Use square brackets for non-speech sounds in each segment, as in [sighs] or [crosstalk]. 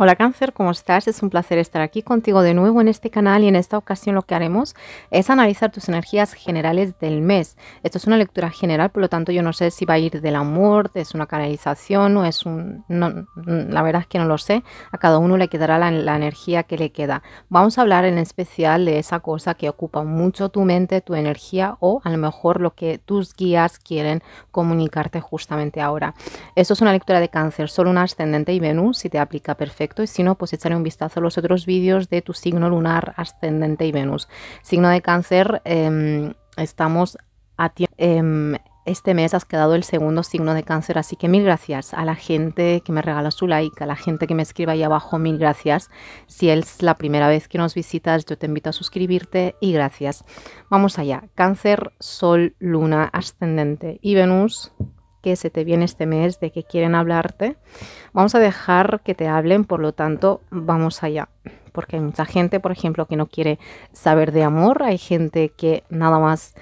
Hola cáncer, ¿cómo estás? Es un placer estar aquí contigo de nuevo en este canal y en esta ocasión lo que haremos es analizar tus energías generales del mes. Esto es una lectura general, por lo tanto yo no sé si va a ir del amor, es una canalización o es un... Mm, la verdad es que no lo sé, a cada uno le quedará la, energía que le queda. Vamos a hablar en especial de esa cosa que ocupa mucho tu mente, tu energía o a lo mejor lo que tus guías quieren comunicarte justamente ahora. Esto es una lectura de cáncer, solo un ascendente y Venus, si te aplica perfecto y si no, pues echaré un vistazo a los otros vídeos de tu signo lunar, ascendente y Venus. Signo de cáncer, em, estamos a tiempo... Em, este mes has quedado el segundo signo de cáncer, así que mil gracias a la gente que me regala su like, a la gente que me escriba ahí abajo, mil gracias. Si es la primera vez que nos visitas, yo te invito a suscribirte y gracias. Vamos allá, cáncer, sol, luna, ascendente y Venus se te viene este mes, de que quieren hablarte. Vamos a dejar que te hablen, por lo tanto, vamos allá. Porque hay mucha gente, por ejemplo, que no quiere saber de amor, hay gente que nada más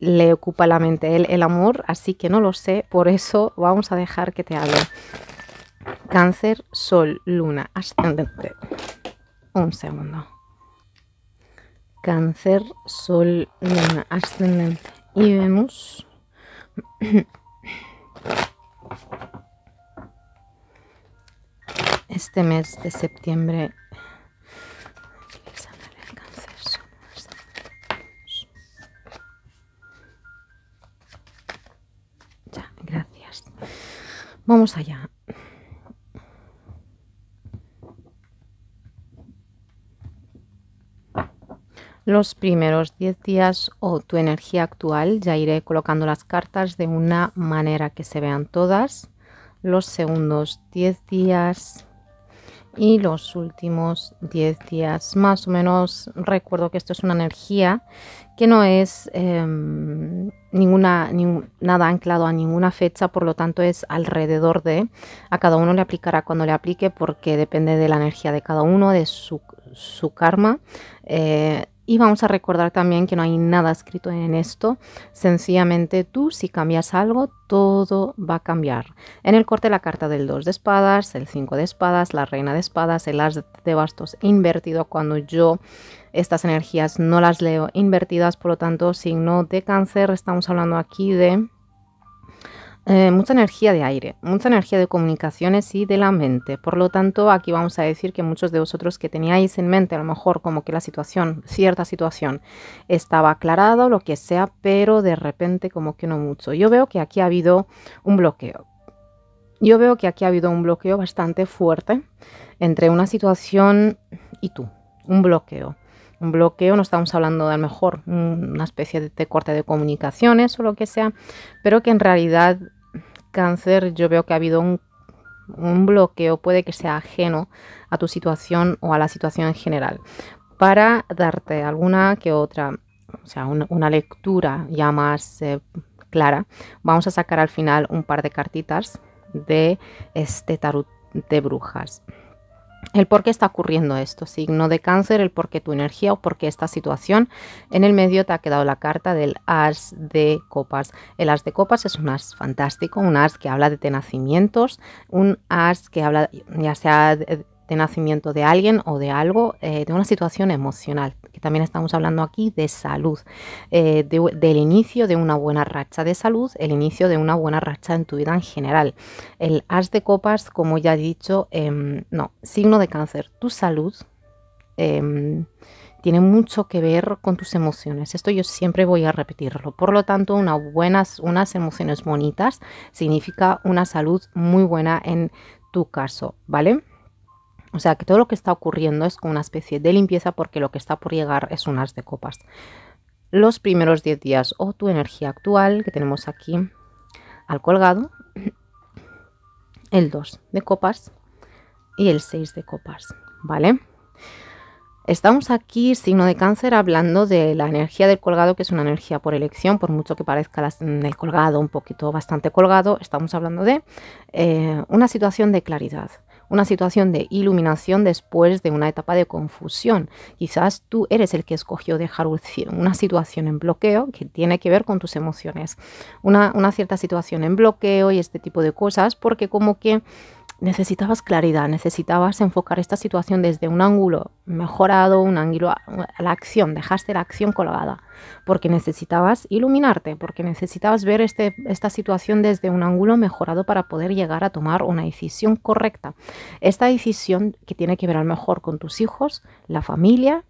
le ocupa la mente el, el amor, así que no lo sé, por eso vamos a dejar que te hablen. Cáncer, Sol, Luna, Ascendente. Un segundo. Cáncer, Sol, Luna, Ascendente y vemos [clears throat] Este mes de septiembre Ya, gracias. Vamos allá. Los primeros 10 días o tu energía actual, ya iré colocando las cartas de una manera que se vean todas. Los segundos 10 días y los últimos 10 días. Más o menos recuerdo que esto es una energía que no es em, ninguna, nada anclado a ninguna fecha, por lo tanto es alrededor de, a cada uno le aplicará cuando le aplique porque depende de la energía de cada uno, de su, karma. Eh, y vamos a recordar también que no hay nada escrito en esto. Sencillamente tú, si cambias algo, todo va a cambiar. En el corte la carta del 2 de espadas, el 5 de espadas, la reina de espadas, el as de bastos invertido cuando yo estas energías no las leo invertidas. Por lo tanto, signo de cáncer, estamos hablando aquí de eh, mucha energía de aire, mucha energía de comunicaciones y de la mente. Por lo tanto, aquí vamos a decir que muchos de vosotros que teníais en mente, a lo mejor como que la situación, cierta situación, estaba aclarado o lo que sea, pero de repente como que no mucho. Yo veo que aquí ha habido un bloqueo. Yo veo que aquí ha habido un bloqueo bastante fuerte entre una situación y tú, un bloqueo un bloqueo, no estamos hablando de lo mejor una especie de, corte de comunicaciones o lo que sea, pero que en realidad cáncer yo veo que ha habido un, bloqueo, puede que sea ajeno a tu situación o a la situación en general, para darte alguna que otra, o sea, una, lectura ya más eh, clara, vamos a sacar al final un par de cartitas de este tarot de brujas el por qué está ocurriendo esto, signo de cáncer, el por qué tu energía o por qué esta situación. En el medio te ha quedado la carta del as de copas. El as de copas es un as fantástico, un as que habla de nacimientos, un as que habla ya sea de, nacimiento de alguien o de algo, eh, de una situación emocional que también estamos hablando aquí de salud, eh, del inicio de una buena racha de salud, el inicio de una buena racha en tu vida en general. El as de copas, como ya he dicho, em, no, signo de cáncer, tu salud. Em, tiene mucho que ver con tus emociones. Esto yo siempre voy a repetirlo. Por lo tanto, unas buenas, unas emociones bonitas significa una salud muy buena en tu caso, ¿vale? O sea que todo lo que está ocurriendo es como una especie de limpieza porque lo que está por llegar es unas as de copas. Los primeros 10 días o tu energía actual que tenemos aquí al colgado, el 2 de copas y el 6 de copas, ¿vale? Estamos aquí, signo de cáncer, hablando de la energía del colgado, que es una energía por elección, por mucho que parezca mm, el colgado un poquito bastante colgado, estamos hablando de eh, una situación de claridad, una situación de iluminación después de una etapa de confusión. Quizás tú eres el que escogió dejar una situación en bloqueo que tiene que ver con tus emociones. Una, una cierta situación en bloqueo y este tipo de cosas porque como que necesitabas claridad, necesitabas enfocar esta situación desde un ángulo mejorado, un ángulo a la acción, dejaste la acción colgada, porque necesitabas iluminarte, porque necesitabas ver este, esta situación desde un ángulo mejorado para poder llegar a tomar una decisión correcta. Esta decisión que tiene que ver a lo mejor con tus hijos, la familia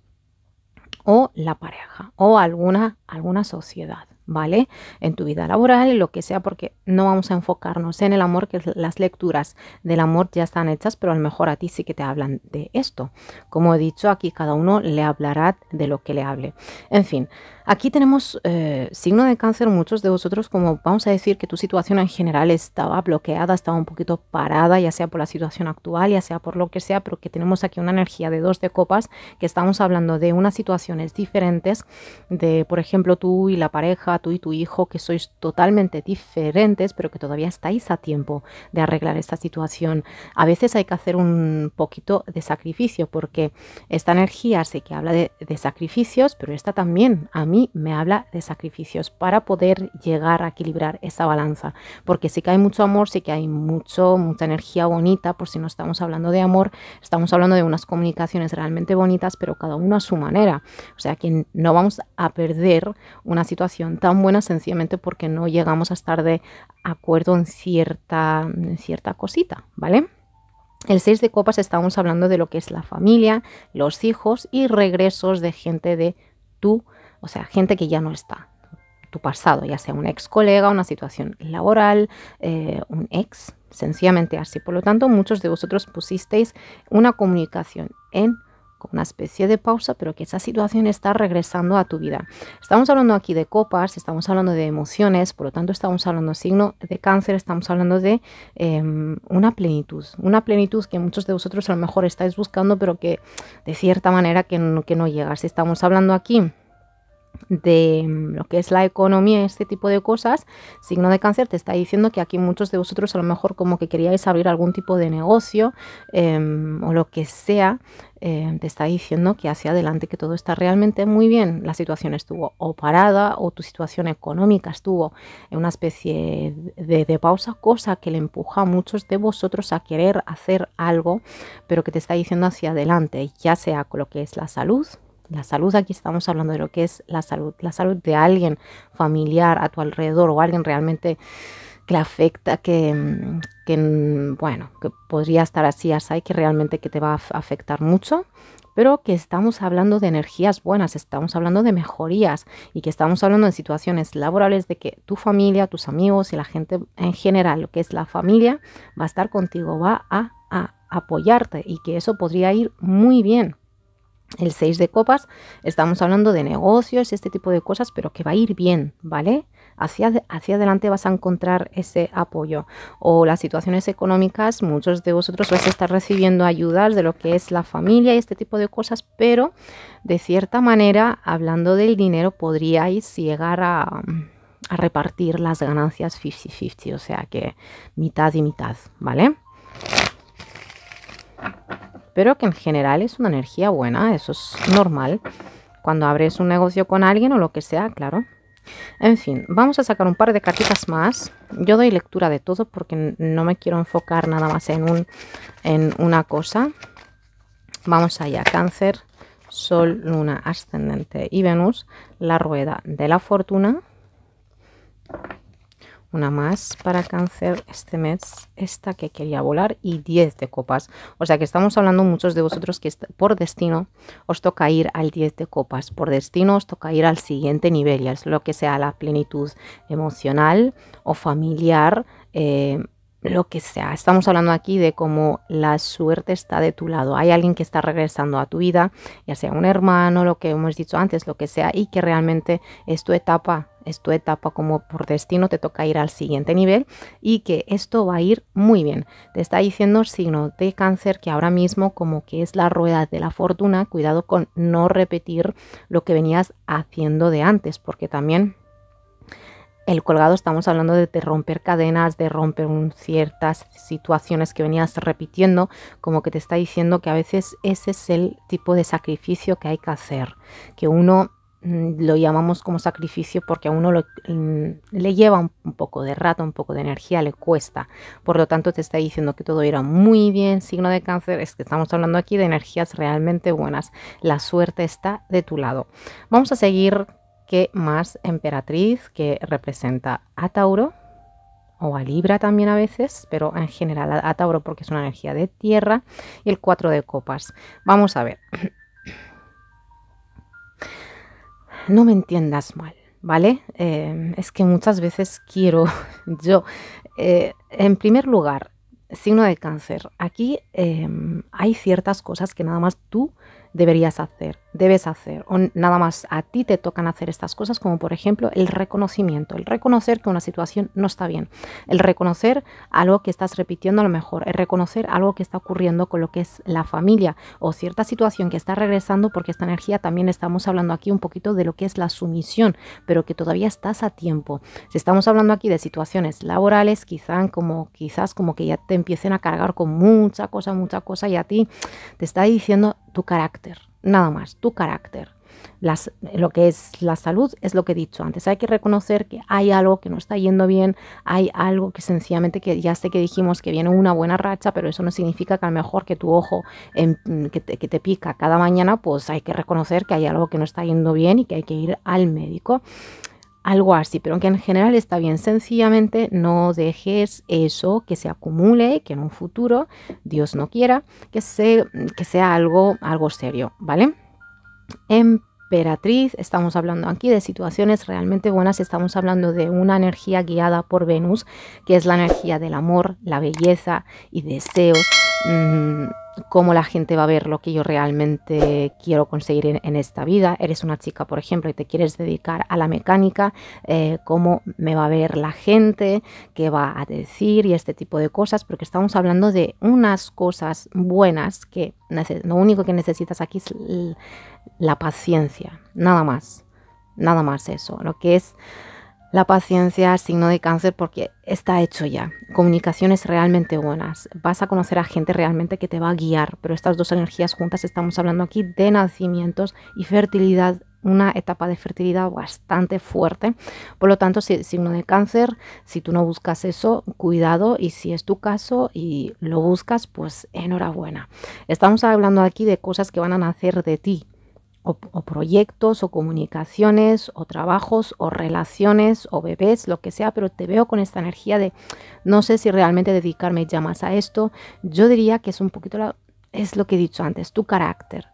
o la pareja o alguna, alguna sociedad. ¿vale? En tu vida laboral, y lo que sea, porque no vamos a enfocarnos en el amor, que las lecturas del amor ya están hechas, pero a lo mejor a ti sí que te hablan de esto. Como he dicho, aquí cada uno le hablará de lo que le hable. En fin, Aquí tenemos eh, signo de cáncer, muchos de vosotros, como vamos a decir que tu situación en general estaba bloqueada, estaba un poquito parada, ya sea por la situación actual, ya sea por lo que sea, pero que tenemos aquí una energía de dos de copas, que estamos hablando de unas situaciones diferentes, de por ejemplo tú y la pareja, tú y tu hijo, que sois totalmente diferentes, pero que todavía estáis a tiempo de arreglar esta situación. A veces hay que hacer un poquito de sacrificio, porque esta energía sí que habla de, de sacrificios, pero esta también a mí me habla de sacrificios para poder llegar a equilibrar esa balanza. Porque sí que hay mucho amor, sí que hay mucho, mucha energía bonita, por si no estamos hablando de amor, estamos hablando de unas comunicaciones realmente bonitas, pero cada uno a su manera. O sea que no vamos a perder una situación tan buena sencillamente porque no llegamos a estar de acuerdo en cierta, en cierta cosita, ¿vale? El 6 de copas estamos hablando de lo que es la familia, los hijos y regresos de gente de tu o sea, gente que ya no está, tu pasado, ya sea un ex colega, una situación laboral, eh, un ex, sencillamente así. Por lo tanto, muchos de vosotros pusisteis una comunicación en una especie de pausa, pero que esa situación está regresando a tu vida. Estamos hablando aquí de copas, estamos hablando de emociones, por lo tanto estamos hablando de signo de cáncer, estamos hablando de em, una plenitud, una plenitud que muchos de vosotros a lo mejor estáis buscando, pero que de cierta manera que no, que no llegas. Estamos hablando aquí de mm, lo que es la economía este tipo de cosas, signo de cáncer te está diciendo que aquí muchos de vosotros a lo mejor como que queríais abrir algún tipo de negocio em, o lo que sea, em, te está diciendo que hacia adelante, que todo está realmente muy bien. La situación estuvo o parada o tu situación económica estuvo en una especie de, de pausa, cosa que le empuja a muchos de vosotros a querer hacer algo, pero que te está diciendo hacia adelante, ya sea con lo que es la salud, la salud, aquí estamos hablando de lo que es la salud, la salud de alguien familiar a tu alrededor o alguien realmente que le afecta, que, mm, que, mm, bueno, que podría estar así, así, que realmente que te va a afectar mucho, pero que estamos hablando de energías buenas, estamos hablando de mejorías y que estamos hablando de situaciones laborales de que tu familia, tus amigos y la gente en general, lo que es la familia, va a estar contigo, va a, a apoyarte y que eso podría ir muy bien. El 6 de copas, estamos hablando de negocios, este tipo de cosas, pero que va a ir bien, ¿vale? Hacia, hacia adelante vas a encontrar ese apoyo. O las situaciones económicas, muchos de vosotros vais a estar recibiendo ayudas de lo que es la familia y este tipo de cosas, pero de cierta manera, hablando del dinero, podríais llegar a, a repartir las ganancias 50-50, o sea que mitad y mitad, ¿vale? pero que en general es una energía buena, eso es normal. Cuando abres un negocio con alguien o lo que sea, claro. En fin, vamos a sacar un par de cartitas más. Yo doy lectura de todo porque no me quiero enfocar nada más en, un, en una cosa. Vamos allá, cáncer, sol, luna, ascendente y Venus, la rueda de la fortuna, una más para cáncer este mes, esta que quería volar y 10 de copas. O sea que estamos hablando muchos de vosotros que por destino os toca ir al 10 de copas, por destino os toca ir al siguiente nivel, ya es lo que sea la plenitud emocional o familiar, eh, lo que sea. Estamos hablando aquí de cómo la suerte está de tu lado. Hay alguien que está regresando a tu vida, ya sea un hermano, lo que hemos dicho antes, lo que sea, y que realmente es tu etapa, es tu etapa como por destino, te toca ir al siguiente nivel y que esto va a ir muy bien. Te está diciendo signo de cáncer que ahora mismo como que es la rueda de la fortuna, cuidado con no repetir lo que venías haciendo de antes, porque también el colgado estamos hablando de, romper cadenas, de romper ciertas situaciones que venías repitiendo, como que te está diciendo que a veces ese es el tipo de sacrificio que hay que hacer, que uno mm, lo llamamos como sacrificio porque a uno mm, le lleva un, un, poco de rato, un poco de energía, le cuesta. Por lo tanto, te está diciendo que todo irá muy bien. Signo de cáncer, es que estamos hablando aquí de energías realmente buenas. La suerte está de tu lado. Vamos a seguir que más emperatriz, que representa a Tauro, o a Libra también a veces, pero en general a, Tauro porque es una energía de tierra, y el 4 de copas. Vamos a ver. No me entiendas mal, ¿vale? Eh, es que muchas veces quiero [laughs] yo, eh, en primer lugar, signo de cáncer, aquí eh, hay ciertas cosas que nada más tú deberías hacer debes hacer o nada más a ti te tocan hacer estas cosas como por ejemplo el reconocimiento, el reconocer que una situación no está bien, el reconocer algo que estás repitiendo a lo mejor, el reconocer algo que está ocurriendo con lo que es la familia o cierta situación que está regresando porque esta energía también estamos hablando aquí un poquito de lo que es la sumisión, pero que todavía estás a tiempo. Si estamos hablando aquí de situaciones laborales, quizás como quizás como que ya te empiecen a cargar con mucha cosa, mucha cosa y a ti te está diciendo tu carácter nada más, tu carácter. Las, lo que es la salud es lo que he dicho antes. Hay que reconocer que hay algo que no está yendo bien, hay algo que sencillamente que ya sé que dijimos que viene una buena racha, pero eso no significa que a lo mejor que tu ojo em, que, que te pica cada mañana, pues hay que reconocer que hay algo que no está yendo bien y que hay que ir al médico algo así, pero que en general está bien. Sencillamente no dejes eso que se acumule, que en un futuro, Dios no quiera, que, que sea algo, algo serio, ¿vale? Emperatriz, estamos hablando aquí de situaciones realmente buenas, estamos hablando de una energía guiada por Venus, que es la energía del amor, la belleza y deseos. Mm, cómo la gente va a ver lo que yo realmente quiero conseguir en, esta vida. Eres una chica, por ejemplo, y te quieres dedicar a la mecánica, eh, cómo me va a ver la gente, qué va a decir y este tipo de cosas, porque estamos hablando de unas cosas buenas que lo único que necesitas aquí es la paciencia, nada más, nada más eso, lo que es la paciencia signo de cáncer porque está hecho ya. Comunicaciones realmente buenas. Vas a conocer a gente realmente que te va a guiar, pero estas dos energías juntas estamos hablando aquí de nacimientos y fertilidad una etapa de fertilidad bastante fuerte. Por lo tanto, si signo de cáncer, si tú no buscas eso, cuidado y si es tu caso y lo buscas, pues enhorabuena. Estamos hablando aquí de cosas que van a nacer de ti, o, proyectos o comunicaciones o trabajos o relaciones o bebés, lo que sea, pero te veo con esta energía de no sé si realmente dedicarme ya más a esto. Yo diría que es un poquito es lo que he dicho antes, tu carácter.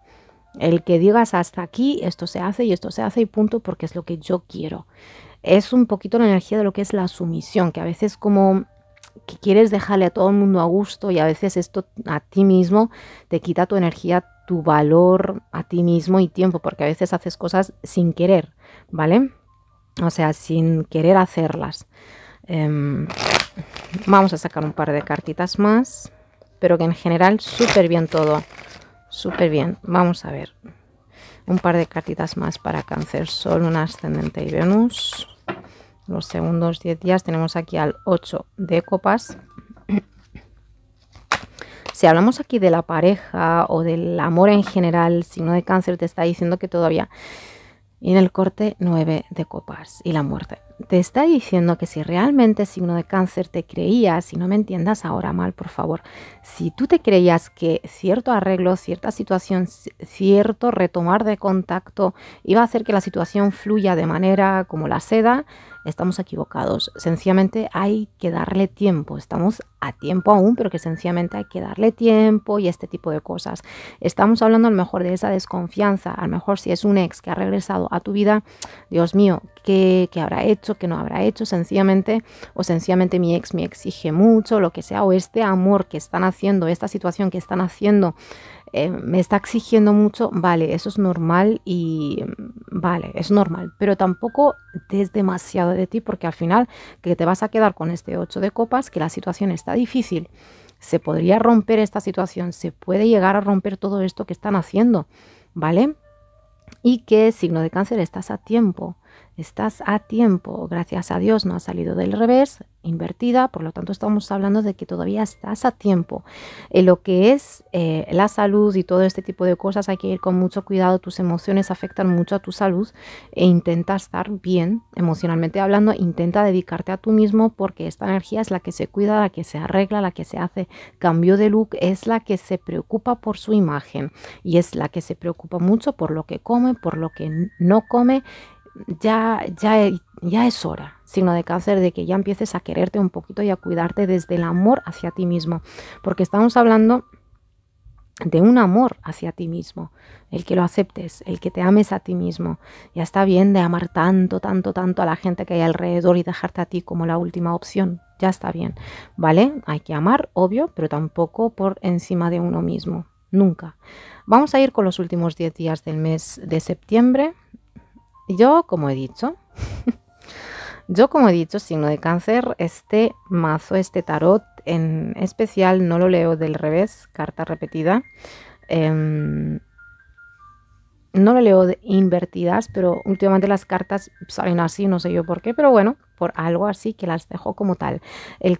El que digas hasta aquí, esto se hace y esto se hace y punto porque es lo que yo quiero. Es un poquito la energía de lo que es la sumisión, que a veces como que quieres dejarle a todo el mundo a gusto y a veces esto a ti mismo te quita tu energía tu valor a ti mismo y tiempo, porque a veces haces cosas sin querer, ¿vale? O sea, sin querer hacerlas. Em, vamos a sacar un par de cartitas más, pero que en general súper bien todo, súper bien. Vamos a ver, un par de cartitas más para cáncer, sol, un ascendente y Venus. Los segundos 10 días tenemos aquí al 8 de copas si hablamos aquí de la pareja o del amor en general, no de cáncer te está diciendo que todavía. Y en el corte 9 de copas y la muerte te está diciendo que si realmente signo de cáncer te creías, y no me entiendas ahora mal, por favor, si tú te creías que cierto arreglo, cierta situación, cierto retomar de contacto iba a hacer que la situación fluya de manera como la seda, estamos equivocados. Sencillamente hay que darle tiempo. Estamos a tiempo aún, pero que sencillamente hay que darle tiempo y este tipo de cosas. Estamos hablando a lo mejor de esa desconfianza. A lo mejor si es un ex que ha regresado a tu vida, Dios mío, ¿qué, qué habrá hecho? que no habrá hecho, sencillamente, o sencillamente mi ex me exige mucho, lo que sea, o este amor que están haciendo, esta situación que están haciendo, eh, me está exigiendo mucho, vale, eso es normal y mm, vale, es normal, pero tampoco des demasiado de ti porque al final que te vas a quedar con este 8 de copas, que la situación está difícil, se podría romper esta situación, se puede llegar a romper todo esto que están haciendo, ¿vale? Y que signo de cáncer estás a tiempo Estás a tiempo, gracias a Dios no ha salido del revés, invertida, por lo tanto estamos hablando de que todavía estás a tiempo. En eh, lo que es eh, la salud y todo este tipo de cosas hay que ir con mucho cuidado, tus emociones afectan mucho a tu salud e intenta estar bien emocionalmente hablando, intenta dedicarte a tú mismo porque esta energía es la que se cuida, la que se arregla, la que se hace cambio de look, es la que se preocupa por su imagen y es la que se preocupa mucho por lo que come, por lo que no come ya, ya, ya es hora, signo de cáncer, de que ya empieces a quererte un poquito y a cuidarte desde el amor hacia ti mismo. Porque estamos hablando de un amor hacia ti mismo, el que lo aceptes, el que te ames a ti mismo. Ya está bien de amar tanto, tanto, tanto a la gente que hay alrededor y dejarte a ti como la última opción. Ya está bien, ¿vale? Hay que amar, obvio, pero tampoco por encima de uno mismo, nunca. Vamos a ir con los últimos 10 días del mes de septiembre, yo, como he dicho, [laughs] yo como he dicho, signo de cáncer, este mazo, este tarot en especial, no lo leo del revés, carta repetida. Em, no lo leo de invertidas, pero últimamente las cartas salen así, no sé yo por qué, pero bueno, por algo así que las dejó como tal. El,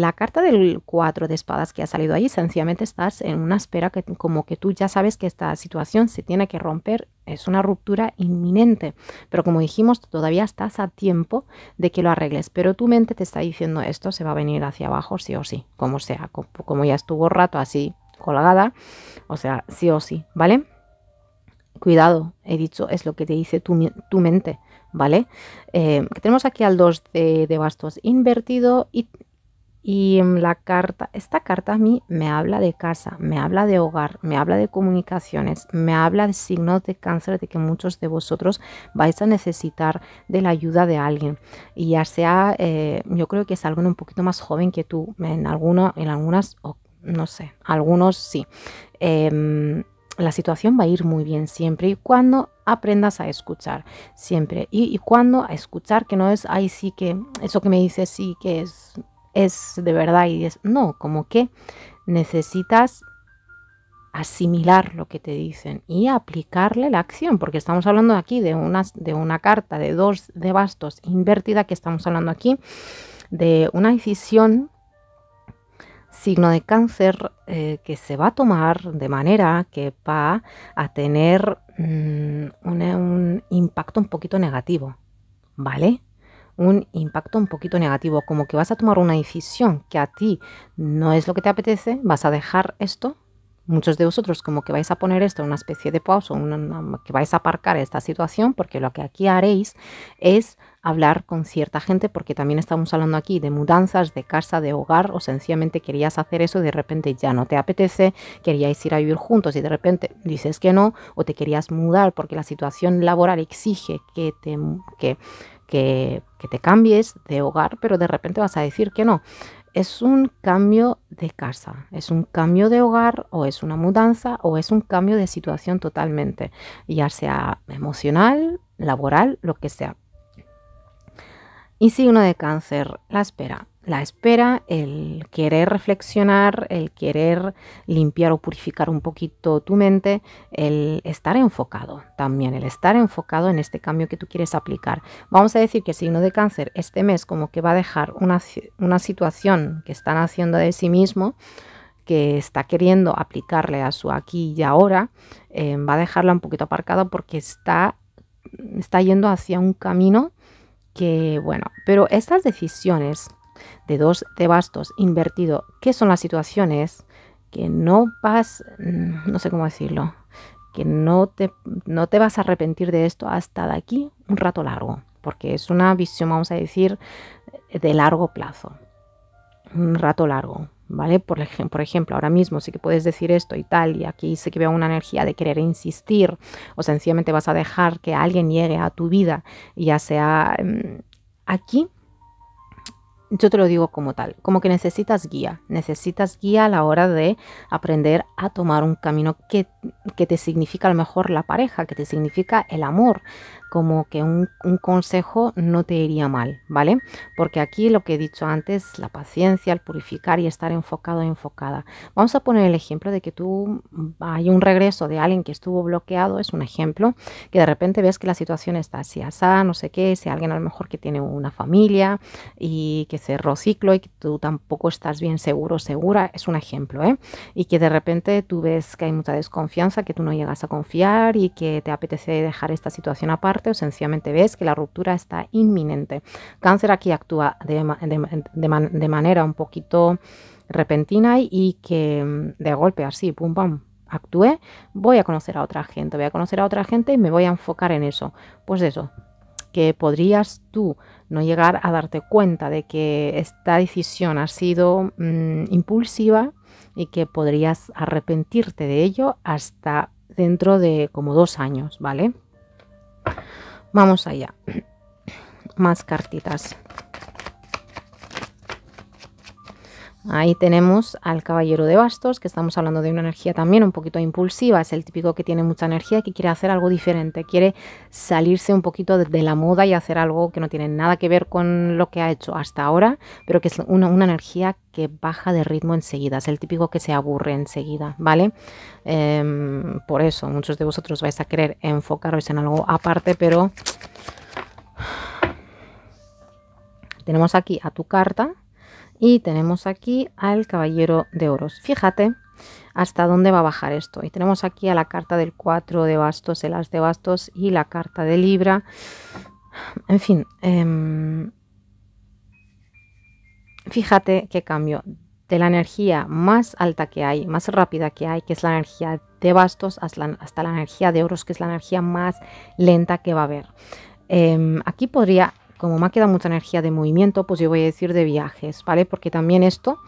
la carta del 4 de espadas que ha salido ahí, sencillamente estás en una espera que como que tú ya sabes que esta situación se tiene que romper, es una ruptura inminente, pero como dijimos, todavía estás a tiempo de que lo arregles, pero tu mente te está diciendo esto se va a venir hacia abajo sí o sí, como sea, como, como ya estuvo rato así colgada, o sea, sí o sí, ¿vale? Cuidado, he dicho, es lo que te dice tu, mente, ¿vale? Eh, tenemos aquí al 2 de, bastos invertido y, y em, la carta, esta carta a mí me habla de casa, me habla de hogar, me habla de comunicaciones, me habla de signos de cáncer, de que muchos de vosotros vais a necesitar de la ayuda de alguien. Y ya sea, eh, yo creo que es alguien un poquito más joven que tú, en, alguno, en algunas, no sé, algunos sí. Em, la situación va a ir muy bien siempre y cuando aprendas a escuchar siempre y, cuando a escuchar que no es ahí sí que eso que me dices sí que es es de verdad y es no como que necesitas asimilar lo que te dicen y aplicarle la acción porque estamos hablando aquí de una, de una carta de dos de bastos invertida que estamos hablando aquí de una decisión signo de cáncer eh, que se va a tomar de manera que va a tener mm, un, impacto un poquito negativo, ¿vale? un impacto un poquito negativo, como que vas a tomar una decisión que a ti no es lo que te apetece, vas a dejar esto. Muchos de vosotros como que vais a poner esto en una especie de pausa, que vais a aparcar esta situación, porque lo que aquí haréis es hablar con cierta gente, porque también estamos hablando aquí de mudanzas, de casa, de hogar, o sencillamente querías hacer eso y de repente ya no te apetece, queríais ir a vivir juntos y de repente dices que no, o te querías mudar porque la situación laboral exige que te, que te cambies de hogar, pero de repente vas a decir que no es un cambio de casa, es un cambio de hogar o es una mudanza o es un cambio de situación totalmente, ya sea emocional, laboral, lo que sea. Y signo de cáncer, la espera. La espera, el querer reflexionar, el querer limpiar o purificar un poquito tu mente, el estar enfocado también, el estar enfocado en este cambio que tú quieres aplicar. Vamos a decir que signo de cáncer este mes como que va a dejar una, situación que está haciendo de sí mismo, que está queriendo aplicarle a su aquí y ahora, eh, va a dejarla un poquito aparcada porque está, está yendo hacia un camino que, bueno, pero estas decisiones de dos de bastos invertido, que son las situaciones que no vas, mm, no sé cómo decirlo, que no te, no te vas a arrepentir de esto hasta de aquí un rato largo, porque es una visión, vamos a decir, de largo plazo, un rato largo, ¿vale? Por, por, ejemplo, ahora mismo sí que puedes decir esto y tal, y aquí sí que veo una energía de querer insistir, o sencillamente vas a dejar que alguien llegue a tu vida, ya sea em, aquí. Yo te lo digo como tal, como que necesitas guía, necesitas guía a la hora de aprender a tomar un camino que, que te significa a lo mejor la pareja, que te significa el amor, como que un, consejo no te iría mal, ¿vale? Porque aquí lo que he dicho antes, la paciencia, el purificar y estar enfocado enfocada. Vamos a poner el ejemplo de que tú hay un regreso de alguien que estuvo bloqueado, es un ejemplo, que de repente ves que la situación está así, asada no sé qué, si alguien a lo mejor que tiene una familia y que cerró ciclo y que tú tampoco estás bien seguro, segura, es un ejemplo, ¿eh? Y que de repente tú ves que hay mucha desconfianza, que tú no llegas a confiar y que te apetece dejar esta situación aparte o sencillamente ves que la ruptura está inminente. Cáncer aquí actúa de, manera un poquito repentina y que mm, de golpe así, pum, pam, actúe, voy a conocer a otra gente, voy a conocer a otra gente y me voy a enfocar en eso. Pues eso, que podrías tú no llegar a darte cuenta de que esta decisión ha sido mm, impulsiva y que podrías arrepentirte de ello hasta dentro de como dos años, ¿vale? Vamos allá. Más cartitas. Ahí tenemos al caballero de bastos, que estamos hablando de una energía también un poquito impulsiva, es el típico que tiene mucha energía y que quiere hacer algo diferente, quiere salirse un poquito de, la moda y hacer algo que no tiene nada que ver con lo que ha hecho hasta ahora, pero que es una, energía que baja de ritmo enseguida, es el típico que se aburre enseguida, ¿vale? Em, por eso muchos de vosotros vais a querer enfocaros en algo aparte, pero tenemos aquí a tu carta y tenemos aquí al caballero de oros. Fíjate hasta dónde va a bajar esto. Y tenemos aquí a la carta del 4 de bastos, el as de bastos y la carta de libra. En fin, em, fíjate qué cambio de la energía más alta que hay, más rápida que hay, que es la energía de bastos, hasta la, energía de oros, que es la energía más lenta que va a haber. Em, aquí podría como me ha quedado mucha energía de movimiento, pues yo voy a decir de viajes, ¿vale? Porque también esto,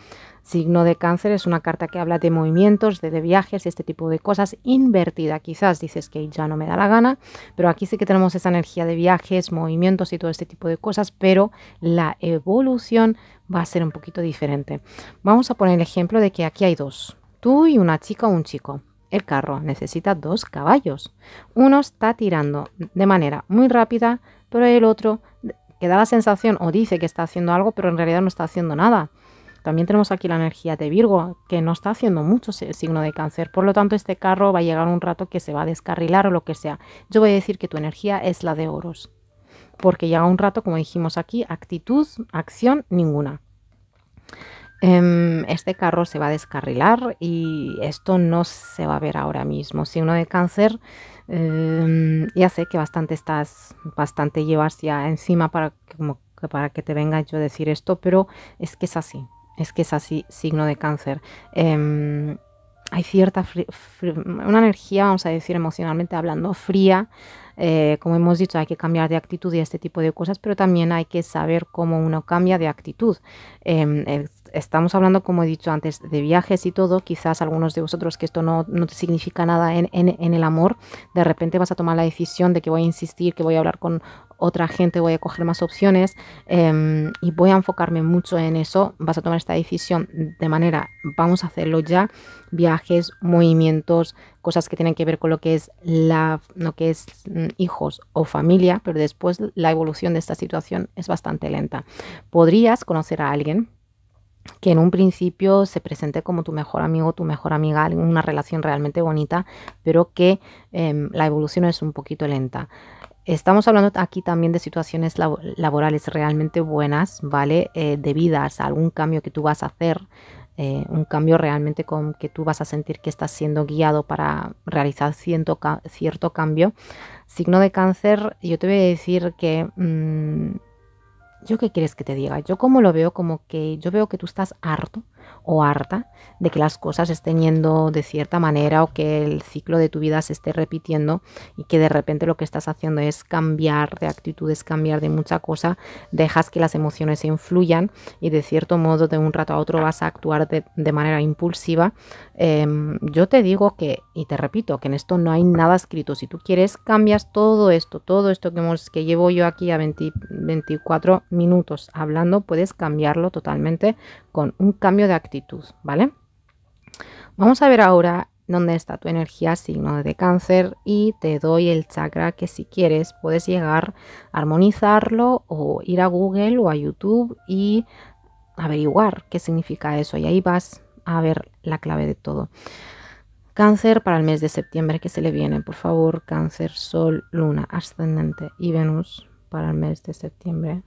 signo de cáncer, es una carta que habla de movimientos, de, de viajes, este tipo de cosas, invertida quizás, dices que ya no me da la gana, pero aquí sí que tenemos esa energía de viajes, movimientos y todo este tipo de cosas, pero la evolución va a ser un poquito diferente. Vamos a poner el ejemplo de que aquí hay dos, tú y una chica o un chico. El carro necesita dos caballos. Uno está tirando de manera muy rápida, pero el otro da la sensación o dice que está haciendo algo, pero en realidad no está haciendo nada. También tenemos aquí la energía de Virgo, que no está haciendo mucho el signo de cáncer. Por lo tanto, este carro va a llegar un rato que se va a descarrilar o lo que sea. Yo voy a decir que tu energía es la de oros. Porque llega un rato, como dijimos aquí, actitud, acción, ninguna. Em, este carro se va a descarrilar y esto no se va a ver ahora mismo. Signo de cáncer Em, ya sé que bastante estás, bastante llevas ya encima para que, para que te venga yo a decir esto, pero es que es así, es que es así, signo de cáncer. Em, hay cierta, una energía, vamos a decir emocionalmente hablando, fría. Eh, como hemos dicho, hay que cambiar de actitud y este tipo de cosas, pero también hay que saber cómo uno cambia de actitud. Em, estamos hablando, como he dicho antes, de viajes y todo. Quizás algunos de vosotros que esto no, no te significa nada en, el amor, de repente vas a tomar la decisión de que voy a insistir, que voy a hablar con otra gente, voy a coger más opciones em, y voy a enfocarme mucho en eso. Vas a tomar esta decisión de manera, vamos a hacerlo ya, viajes, movimientos, cosas que tienen que ver con lo que es la, lo que es mm, hijos o familia, pero después la evolución de esta situación es bastante lenta. Podrías conocer a alguien que en un principio se presente como tu mejor amigo, tu mejor amiga, una relación realmente bonita, pero que em, la evolución es un poquito lenta. Estamos hablando aquí también de situaciones laborales realmente buenas, ¿vale? Eh, debidas a algún cambio que tú vas a hacer, eh, un cambio realmente con que tú vas a sentir que estás siendo guiado para realizar cierto, cambio. Signo de cáncer, yo te voy a decir que... Mm, ¿Yo qué quieres que te diga? Yo como lo veo, como que yo veo que tú estás harto o harta de que las cosas estén yendo de cierta manera o que el ciclo de tu vida se esté repitiendo y que de repente lo que estás haciendo es cambiar de actitudes, cambiar de mucha cosa, dejas que las emociones se influyan y de cierto modo de un rato a otro vas a actuar de, manera impulsiva. Em, yo te digo que y te repito que en esto no hay nada escrito. Si tú quieres, cambias todo esto, todo esto que, hemos, que llevo yo aquí a 24 minutos hablando, puedes cambiarlo totalmente con un cambio de actitud, ¿vale? Vamos a ver ahora dónde está tu energía, signo de cáncer, y te doy el chakra que si quieres puedes llegar a armonizarlo o ir a Google o a YouTube y averiguar qué significa eso. Y ahí vas a ver la clave de todo. Cáncer para el mes de septiembre que se le viene, por favor, cáncer, sol, luna, ascendente y Venus para el mes de septiembre.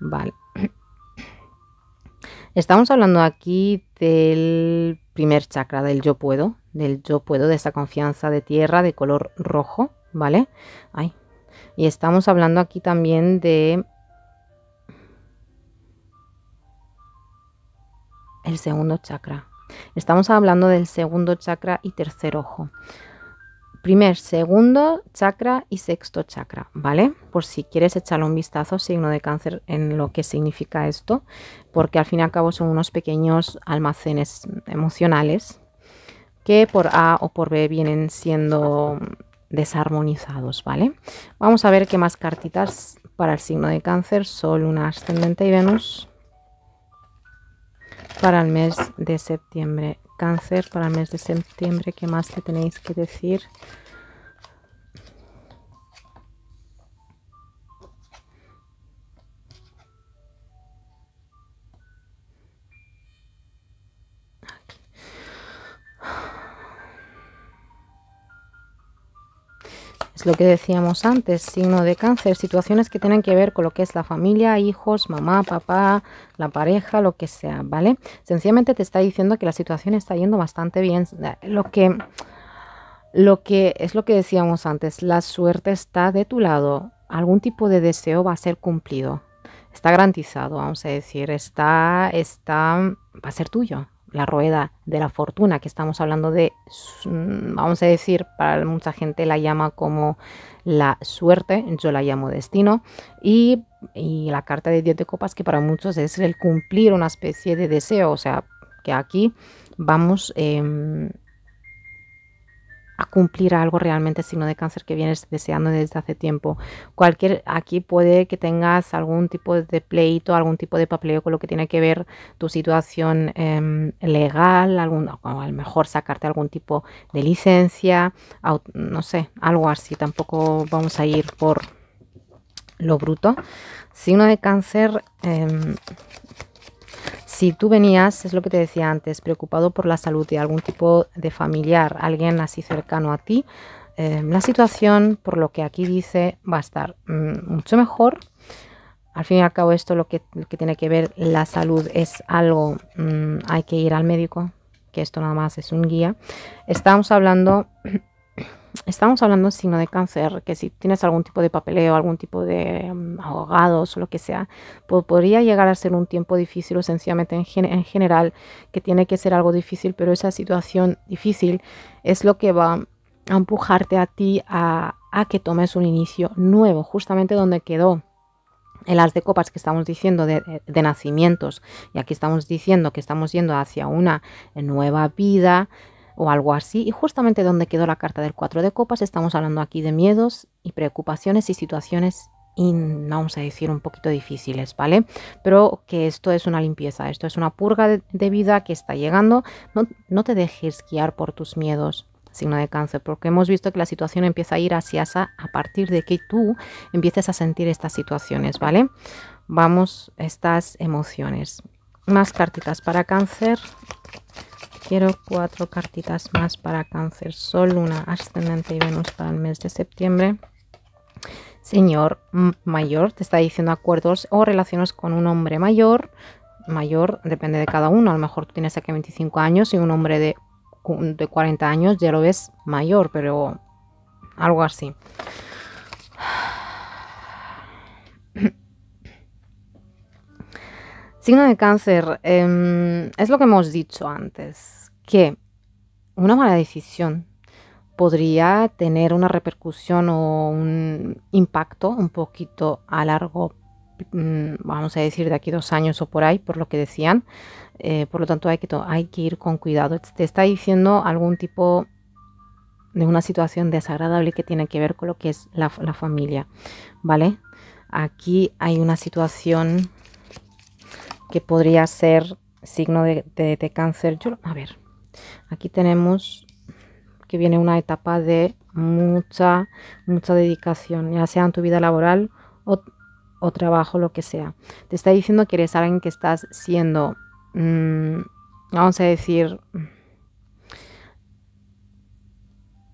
Vale. [clears throat] Estamos hablando aquí del primer chakra, del yo puedo, del yo puedo, de esa confianza de tierra de color rojo, ¿vale? Ay. Y estamos hablando aquí también de el segundo chakra, Estamos hablando del segundo chakra y tercer ojo. Primer, segundo chakra y sexto chakra, ¿vale? Por si quieres echarle un vistazo, signo de cáncer, en lo que significa esto, porque al fin y al cabo son unos pequeños almacenes emocionales que por A o por B vienen siendo desarmonizados, ¿vale? Vamos a ver qué más cartitas para el signo de cáncer, Sol, una Ascendente y Venus para el mes de septiembre. Cáncer para el mes de septiembre, ¿qué más le tenéis que decir? es lo que decíamos antes, signo de cáncer, situaciones que tienen que ver con lo que es la familia, hijos, mamá, papá, la pareja, lo que sea, ¿vale? Sencillamente te está diciendo que la situación está yendo bastante bien, lo que lo que es lo que decíamos antes, la suerte está de tu lado, algún tipo de deseo va a ser cumplido. Está garantizado, vamos a decir, está está va a ser tuyo, la rueda de la fortuna, que estamos hablando de, mm, vamos a decir, para mucha gente la llama como la suerte, yo la llamo destino, y, la carta de 10 de copas, que para muchos es el cumplir una especie de deseo, o sea, que aquí vamos... Em, a cumplir algo realmente signo de cáncer que vienes deseando desde hace tiempo. Cualquier, aquí puede que tengas algún tipo de pleito, algún tipo de papeleo con lo que tiene que ver tu situación em, legal, algún, o a lo mejor sacarte algún tipo de licencia, no sé, algo así. Tampoco vamos a ir por lo bruto. Signo de cáncer, em, si tú venías, es lo que te decía antes, preocupado por la salud de algún tipo de familiar, alguien así cercano a ti, eh, la situación, por lo que aquí dice, va a estar mm, mucho mejor. Al fin y al cabo, esto lo que, tiene que ver la salud es algo, mm, hay que ir al médico, que esto nada más es un guía. Estamos hablando estamos hablando signo de cáncer, que si tienes algún tipo de papeleo, algún tipo de mm, ahogados o lo que sea, podría llegar a ser un tiempo difícil o sencillamente en, general que tiene que ser algo difícil, pero esa situación difícil es lo que va a empujarte a ti a, que tomes un inicio nuevo, justamente donde quedó en las de copas que estamos diciendo de, nacimientos y aquí estamos diciendo que estamos yendo hacia una nueva vida o algo así. Y justamente donde quedó la carta del cuatro de copas, estamos hablando aquí de miedos y preocupaciones y situaciones y vamos a decir un poquito difíciles, ¿vale? Pero que esto es una limpieza, esto es una purga de, vida que está llegando. No, no, te dejes guiar por tus miedos, signo de cáncer, porque hemos visto que la situación empieza a ir hacia esa a partir de que tú empieces a sentir estas situaciones, ¿vale? Vamos, estas emociones. Más cartitas para cáncer Quiero cuatro cartitas más para cáncer, sol, luna, ascendente y Venus para el mes de septiembre. Señor mayor, te está diciendo acuerdos o relaciones con un hombre mayor. Mayor depende de cada uno. A lo mejor tú tienes aquí 25 años y un hombre de, 40 años ya lo ves mayor, pero algo así. [sighs] Signo de cáncer, em, es lo que hemos dicho antes que una mala decisión podría tener una repercusión o un impacto un poquito a largo, mm, vamos a decir de aquí dos años o por ahí, por lo que decían. Eh, por lo tanto, hay que, hay que ir con cuidado. Te está diciendo algún tipo de una situación desagradable que tiene que ver con lo que es la, familia, ¿vale? Aquí hay una situación que podría ser signo de, de cáncer. Yo, a ver, Aquí tenemos que viene una etapa de mucha, mucha dedicación, ya sea en tu vida laboral o, o trabajo, lo que sea. Te está diciendo que eres alguien que estás siendo, mm, vamos a decir,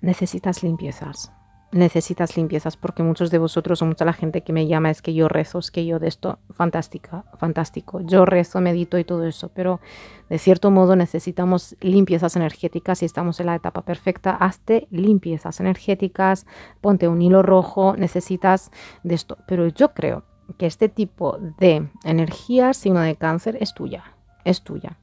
necesitas limpiezas necesitas limpiezas, porque muchos de vosotros o mucha la gente que me llama es que yo rezo, es que yo de esto, fantástica, fantástico, yo rezo, medito y todo eso, pero de cierto modo necesitamos limpiezas energéticas y estamos en la etapa perfecta, hazte limpiezas energéticas, ponte un hilo rojo, necesitas de esto, pero yo creo que este tipo de energía, signo de cáncer, es tuya, es tuya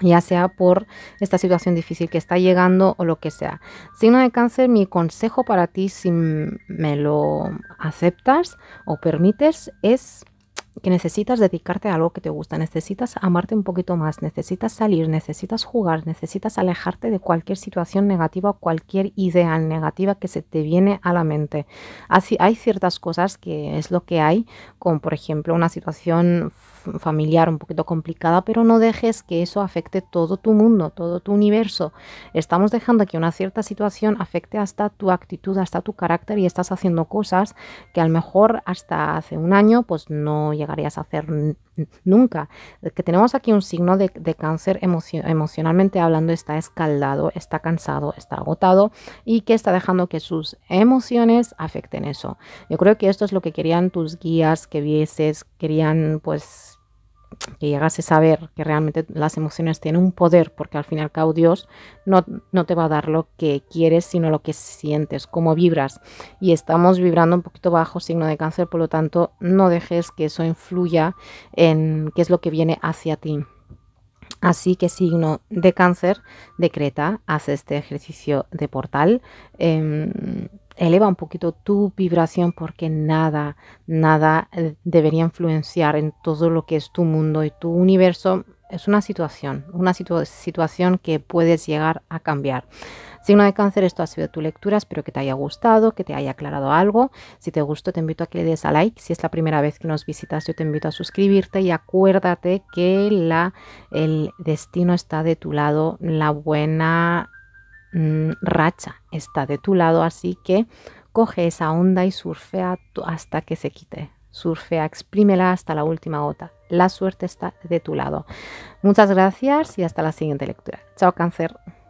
ya sea por esta situación difícil que está llegando o lo que sea. Signo de cáncer, mi consejo para ti, si me lo aceptas o permites, es que necesitas dedicarte a algo que te gusta, necesitas amarte un poquito más, necesitas salir, necesitas jugar, necesitas alejarte de cualquier situación negativa o cualquier idea negativa que se te viene a la mente. Así hay ciertas cosas que es lo que hay, como por ejemplo una situación familiar un poquito complicada, pero no dejes que eso afecte todo tu mundo, todo tu universo. Estamos dejando que una cierta situación afecte hasta tu actitud, hasta tu carácter y estás haciendo cosas que a lo mejor hasta hace un año pues no llegarías a hacer nunca. Que tenemos aquí un signo de, cáncer emocionalmente hablando, está escaldado, está cansado, está agotado y que está dejando que sus emociones afecten eso. Yo creo que esto es lo que querían tus guías que vieses, querían pues que llegase a saber que realmente las emociones tienen un poder, porque al final y Dios no, no te va a dar lo que quieres, sino lo que sientes, cómo vibras. Y estamos vibrando un poquito bajo signo de cáncer, por lo tanto, no dejes que eso influya en qué es lo que viene hacia ti. Así que signo de cáncer, decreta, haz este ejercicio de portal. Em, eleva un poquito tu vibración porque nada, nada eh, debería influenciar en todo lo que es tu mundo y tu universo. Es una situación, una situación que puedes llegar a cambiar. Signo de cáncer, esto ha sido tu lectura, espero que te haya gustado, que te haya aclarado algo. Si te gustó, te invito a que le des a like. Si es la primera vez que nos visitas, yo te invito a suscribirte y acuérdate que la, el destino está de tu lado, la buena Mm, racha está de tu lado, así que coge esa onda y surfea hasta que se quite. Surfea, exprímela hasta la última gota. La suerte está de tu lado. Muchas gracias y hasta la siguiente lectura. Chao, cáncer.